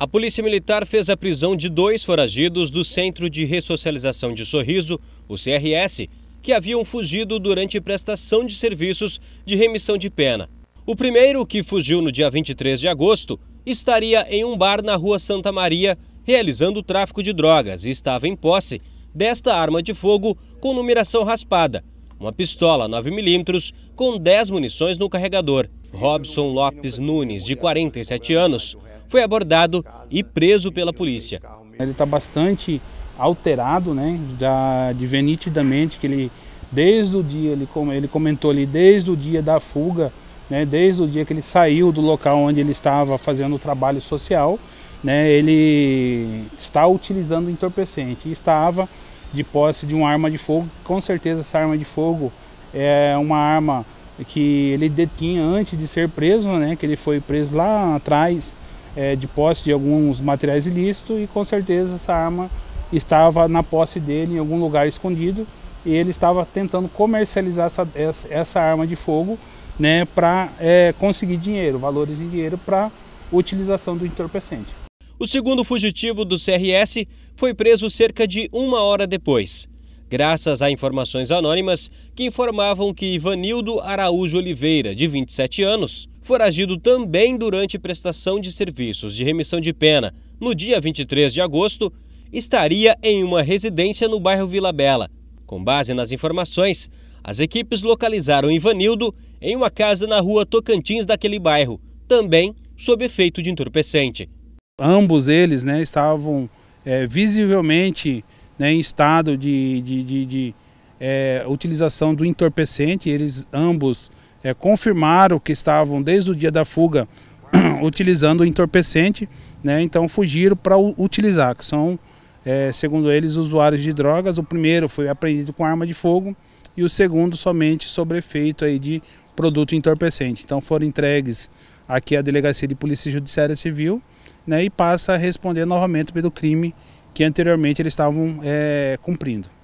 A Polícia Militar fez a prisão de dois foragidos do Centro de Ressocialização de Sorriso, o CRS, que haviam fugido durante prestação de serviços de remissão de pena. O primeiro, que fugiu no dia 23 de agosto, estaria em um bar na Rua Santa Maria realizando tráfico de drogas e estava em posse desta arma de fogo com numeração raspada, uma pistola 9mm com 10 munições no carregador. Robson Lopes Nunes, de 47 anos, foi abordado e preso pela polícia. Ele está bastante alterado, né? Já de ver nitidamente que ele, desde o dia, ele, ele comentou ali, desde o dia da fuga, né? Desde o dia que ele saiu do local onde ele estava fazendo o trabalho social, né? Ele está utilizando entorpecente e estava de posse de uma arma de fogo. Com certeza essa arma de fogo é uma arma que ele detinha antes de ser preso, né? Que ele foi preso lá atrás é, de posse de alguns materiais ilícitos e com certeza essa arma estava na posse dele em algum lugar escondido e ele estava tentando comercializar essa, essa, arma de fogo né, para é, conseguir dinheiro, valores em dinheiro para utilização do entorpecente. O segundo fugitivo do CRS foi preso cerca de uma hora depois, graças a informações anônimas que informavam que Ivanildo Araújo Oliveira, de 27 anos, foragido também durante prestação de serviços de remissão de pena no dia 23 de agosto, estaria em uma residência no bairro Vila Bela. Com base nas informações, as equipes localizaram Ivanildo em uma casa na rua Tocantins daquele bairro, também sob efeito de entorpecente. Ambos eles né, estavam é, visivelmente né, em estado de, de, de, de é, utilização do entorpecente, eles ambos é, confirmaram que estavam desde o dia da fuga utilizando o entorpecente, né, então fugiram para utilizar, que são, é, segundo eles, usuários de drogas. O primeiro foi apreendido com arma de fogo e o segundo somente sobre efeito aí de produto entorpecente. Então foram entregues aqui à Delegacia de Polícia Judiciária Civil né, e passa a responder novamente pelo crime que anteriormente eles estavam é, cumprindo.